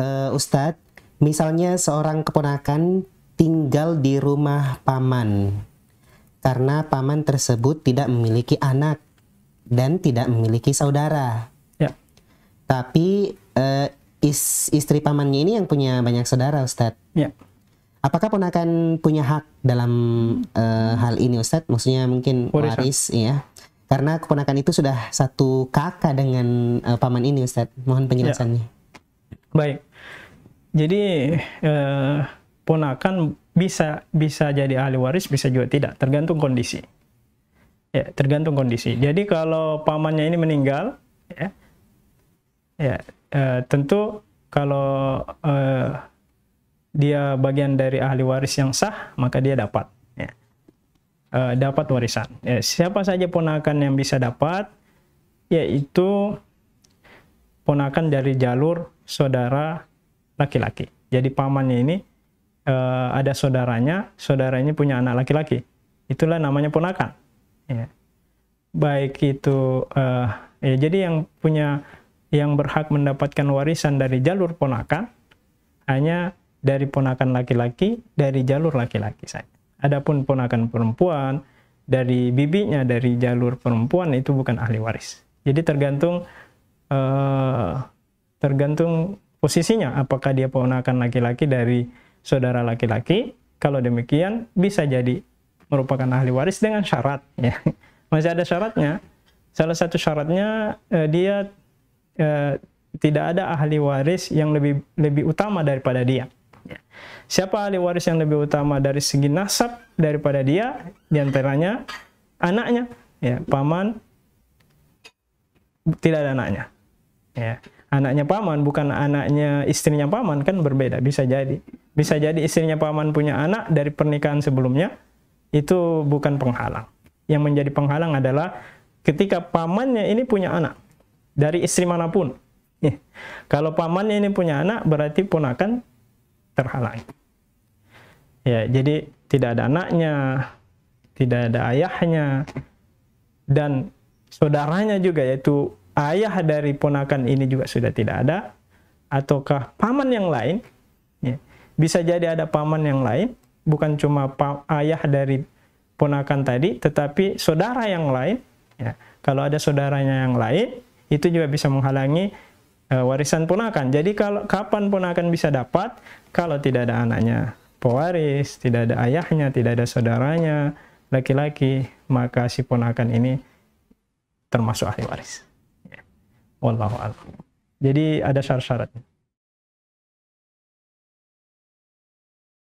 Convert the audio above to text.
uh, Ustadz, misalnya seorang keponakan tinggal di rumah paman karena paman tersebut tidak memiliki anak dan tidak memiliki saudara. Ya. Tapi uh, is, istri pamannya ini yang punya banyak saudara, ustad. Ya. Apakah ponakan punya hak dalam uh, hal ini, ustad? Maksudnya mungkin waris, ya? Karena keponakan itu sudah satu kakak dengan uh, paman ini, ustad. Mohon ya. penjelasannya. Ya. Baik. Jadi eh, ponakan bisa bisa jadi ahli waris, bisa juga tidak, tergantung kondisi. Ya, tergantung kondisi. Hmm. Jadi kalau pamannya ini meninggal, ya, ya eh, tentu kalau eh, dia bagian dari ahli waris yang sah, maka dia dapat. Ya. Eh, dapat warisan. Ya, siapa saja ponakan yang bisa dapat, yaitu ponakan dari jalur saudara laki-laki. Jadi pamannya ini e, ada saudaranya, saudaranya punya anak laki-laki. Itulah namanya ponakan. Ya. Baik itu e, ya jadi yang punya yang berhak mendapatkan warisan dari jalur ponakan hanya dari ponakan laki-laki dari jalur laki-laki saja. Adapun ponakan perempuan dari bibinya dari jalur perempuan itu bukan ahli waris. Jadi tergantung Eh, tergantung posisinya apakah dia ponakan laki-laki dari saudara laki-laki kalau demikian bisa jadi merupakan ahli waris dengan syarat ya masih ada syaratnya salah satu syaratnya eh, dia eh, tidak ada ahli waris yang lebih lebih utama daripada dia ya. siapa ahli waris yang lebih utama dari segi nasab daripada dia diantaranya anaknya ya paman tidak ada anaknya ya anaknya paman bukan anaknya istrinya paman kan berbeda bisa jadi bisa jadi istrinya paman punya anak dari pernikahan sebelumnya itu bukan penghalang yang menjadi penghalang adalah ketika pamannya ini punya anak dari istri manapun ya. kalau pamannya ini punya anak berarti ponakan terhalang ya jadi tidak ada anaknya tidak ada ayahnya dan saudaranya juga yaitu ayah dari ponakan ini juga sudah tidak ada, ataukah paman yang lain. Ya. Bisa jadi ada paman yang lain, bukan cuma ayah dari ponakan tadi, tetapi saudara yang lain. Ya. Kalau ada saudaranya yang lain, itu juga bisa menghalangi uh, warisan ponakan. Jadi kalau kapan ponakan bisa dapat, kalau tidak ada anaknya pewaris, tidak ada ayahnya, tidak ada saudaranya, laki-laki, maka si ponakan ini termasuk ahli waris. Wallahu Jadi ada syarat-syaratnya.